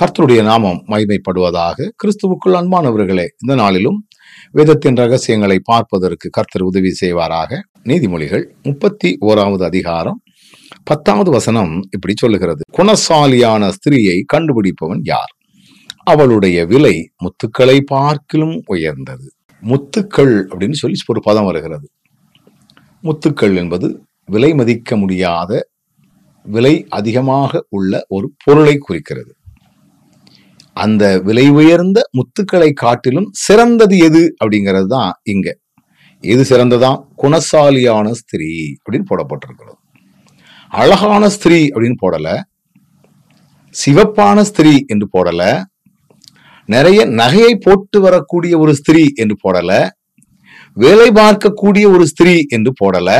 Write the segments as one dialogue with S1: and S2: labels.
S1: கர்த்தருடைய நாமம் மகிமைப்படுவதாக கிறிஸ்துவுக்குள் அன்பானவர்களே இந்த நாளிலும் வேதத்தின் ரகசியங்களை பார்ப்பதற்கு கர்த்தர் உதவி செய்வாராக நீதிமொழிகள் முப்பத்தி ஓராவது அதிகாரம் பத்தாவது வசனம் இப்படி சொல்லுகிறது குணசாலியான ஸ்திரீயை கண்டுபிடிப்பவன் யார் அவளுடைய விலை முத்துக்களை பார்க்கிலும் உயர்ந்தது முத்துக்கள் அப்படின்னு சொல்லி ஒரு பதம் வருகிறது முத்துக்கள் என்பது விலை மதிக்க முடியாத விலை அதிகமாக உள்ள ஒரு பொருளை குறிக்கிறது அந்த விலை உயர்ந்த முத்துக்களை காட்டிலும் சிறந்தது எது அப்படிங்கிறது தான் இங்க எது சிறந்ததான் குணசாலியான ஸ்திரீ அப்படின்னு போடப்பட்டிருக்கிறது அழகான ஸ்திரீ அப்படின்னு போடல சிவப்பான ஸ்திரீ என்று போடல நிறைய நகையை போட்டு வரக்கூடிய ஒரு ஸ்திரீ என்று போடல வேலை பார்க்கக்கூடிய ஒரு ஸ்திரீ என்று போடல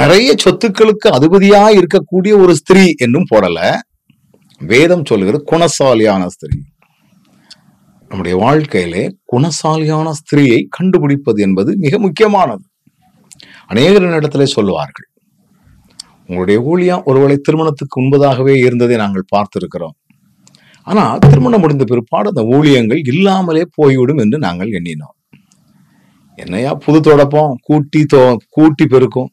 S1: நிறைய சொத்துக்களுக்கு அதிபதியாக இருக்கக்கூடிய ஒரு ஸ்திரீ என்றும் போடலை வேதம் சொல்கிறது குணசாலியான ஸ்திரீ நம்முடைய வாழ்க்கையிலே குணசாலியான ஸ்திரீயை கண்டுபிடிப்பது என்பது மிக முக்கியமானது அநேகரின் இடத்துல சொல்லுவார்கள் உங்களுடைய ஊழியம் ஒருவேளை திருமணத்துக்கு முன்பதாகவே இருந்ததை நாங்கள் பார்த்திருக்கிறோம் ஆனால் திருமணம் முடிந்த பிற்பாடு அந்த ஊழியங்கள் இல்லாமலே போய்விடும் என்று நாங்கள் எண்ணினோம் என்னையா புது தொடப்பம் கூட்டி தோ கூட்டி பெருக்கும்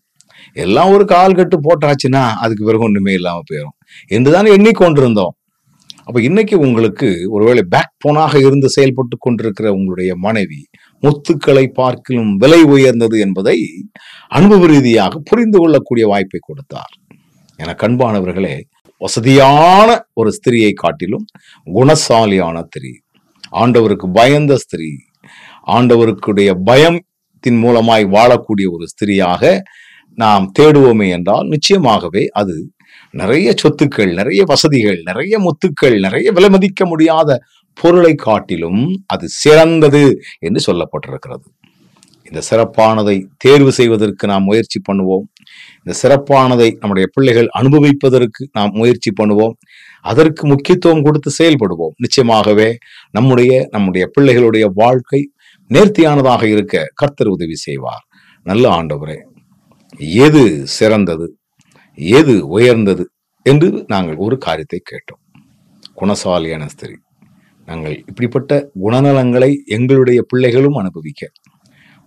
S1: எல்லாம் ஒரு கால் கட்டு போட்டாச்சுன்னா அதுக்கு பிறகு ஒன்றுமே இல்லாமல் போயிடும் என்று தான் எண்ணிக்கொண்டிருந்தோம் அப்போ இன்னைக்கு உங்களுக்கு ஒருவேளை பேக் போனாக இருந்து செயல்பட்டு கொண்டிருக்கிற உங்களுடைய மனைவி முத்துக்களை பார்க்கிலும் விலை உயர்ந்தது என்பதை அனுபவ ரீதியாக புரிந்து கொள்ளக்கூடிய வாய்ப்பை கொடுத்தார் என கண்பானவர்களே வசதியான ஒரு ஸ்திரியை காட்டிலும் குணசாலியான ஸ்திரீ ஆண்டவருக்கு பயந்த ஸ்திரீ ஆண்டவருக்குடைய பயத்தின் மூலமாய் வாழக்கூடிய ஒரு ஸ்திரியாக நாம் தேடுவோமே என்றால் நிச்சயமாகவே அது நிறைய சொத்துக்கள் நிறைய வசதிகள் நிறைய முத்துக்கள் நிறைய விலை மதிக்க முடியாத பொருளை காட்டிலும் அது சிறந்தது என்று சொல்லப்பட்டிருக்கிறது இந்த சிறப்பானதை தேர்வு செய்வதற்கு நாம் முயற்சி பண்ணுவோம் இந்த சிறப்பானதை நம்முடைய பிள்ளைகள் அனுபவிப்பதற்கு நாம் முயற்சி பண்ணுவோம் அதற்கு முக்கியத்துவம் கொடுத்து செயல்படுவோம் நிச்சயமாகவே நம்முடைய நம்முடைய பிள்ளைகளுடைய வாழ்க்கை நேர்த்தியானதாக இருக்க கர்த்தர் உதவி செய்வார் நல்ல ஆண்டவரே எது சிறந்தது எது உயர்ந்தது என்று நாங்கள் ஒரு காரியத்தை கேட்டோம் குணசாலியான ஸ்திரீ நாங்கள் இப்படிப்பட்ட குணநலங்களை எங்களுடைய பிள்ளைகளும் அனுபவிக்க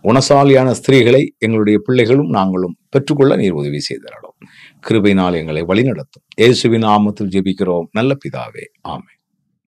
S1: குணசாலியான ஸ்திரீகளை எங்களுடைய பிள்ளைகளும் நாங்களும் பெற்றுக்கொள்ள நீர் உதவி செய்தாலும் நாள் எங்களை வழிநடத்தும் இயேசுவின் ஆமத்தில் ஜெபிக்கிறோம் நல்ல பிதாவே ஆமே